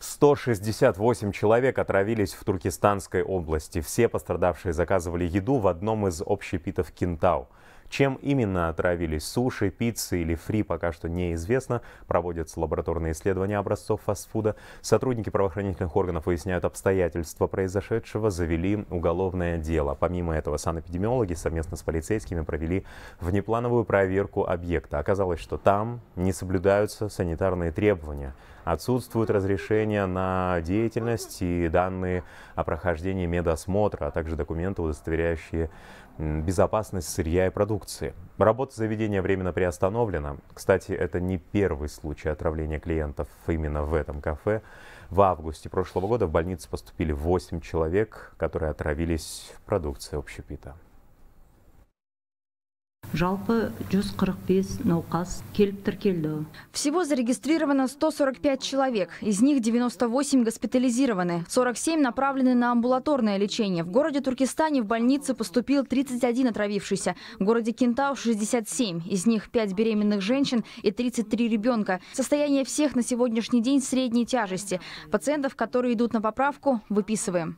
168 человек отравились в Туркестанской области. Все пострадавшие заказывали еду в одном из общепитов Кентау. Чем именно отравились суши, пиццы или фри, пока что неизвестно. Проводятся лабораторные исследования образцов фастфуда. Сотрудники правоохранительных органов выясняют обстоятельства произошедшего, завели уголовное дело. Помимо этого, санэпидемиологи совместно с полицейскими провели внеплановую проверку объекта. Оказалось, что там не соблюдаются санитарные требования. Отсутствуют разрешения на деятельность и данные о прохождении медосмотра, а также документы, удостоверяющие безопасность сырья и продукции. Работа заведения временно приостановлена. Кстати, это не первый случай отравления клиентов именно в этом кафе. В августе прошлого года в больницу поступили 8 человек, которые отравились продукцией общепита. Жалпы 145 науқас келіп тіркелді. Всего зарегистрировано 145 человек. Из них 98 госпитализированы. 47 направлены на амбулаторное лечение. В городе Туркестане в больнице поступил 31 отравившийся. В городе Кентау 67. Из них 5 беременных женщин и 33 ребенка. Состояние всех на сегодняшний день средней тяжести. Пациентов, которые идут на поправку, выписываем.